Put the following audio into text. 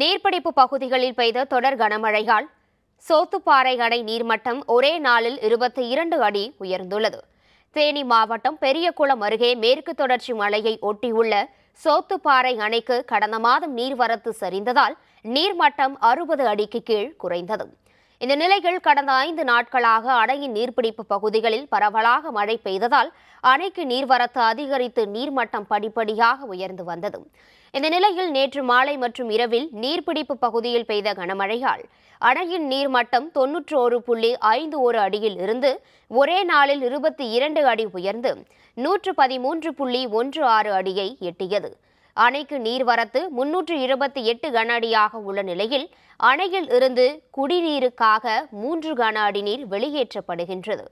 நீர்பிடிப்பு பகுதிகளில் பெய்த தொடர் கனமழையால் சோத்துப்பாறை அணை நீர்மட்டம் ஒரே நாளில் இருபத்தி இரண்டு அடி உயர்ந்துள்ளது தேனி மாவட்டம் பெரியகுளம் அருகே மேற்கு தொடர்ச்சி மலையை ஒட்டியுள்ள சோத்துப்பாறை அணைக்கு கடந்த மாதம் நீர்வரத்து சரிந்ததால் நீர்மட்டம் அறுபது அடிக்கு கீழ் குறைந்தது இந்த நிலைகள் கடந்த ஐந்து நாட்களாக அணையின் நீர்பிடிப்பு பகுதிகளில் பரவலாக மழை பெய்ததால் அணைக்கு நீர்வரத்து அதிகரித்து நீர்மட்டம் படிப்படியாக உயர்ந்து வந்தது இந்த நிலையில் நேற்று மாலை மற்றும் இரவில் நீர்பிடிப்பு பகுதியில் பெய்த கனமழையால் அணையின் நீர்மட்டம் தொன்னூற்றி ஒரு புள்ளி ஐந்து ஒரு அடியில் இருந்து ஒரே நாளில் இருபத்தி இரண்டு அடி உயர்ந்து நூற்று பதிமூன்று புள்ளி ஒன்று ஆறு அடியை எட்டியது அணைக்கு நீர்வரத்து முன்னூற்று இருபத்தி எட்டு கன அடியாக உள்ள நிலையில் அணையில் இருந்து குடிநீருக்காக மூன்று கன அடி நீர் வெளியேற்றப்படுகின்றது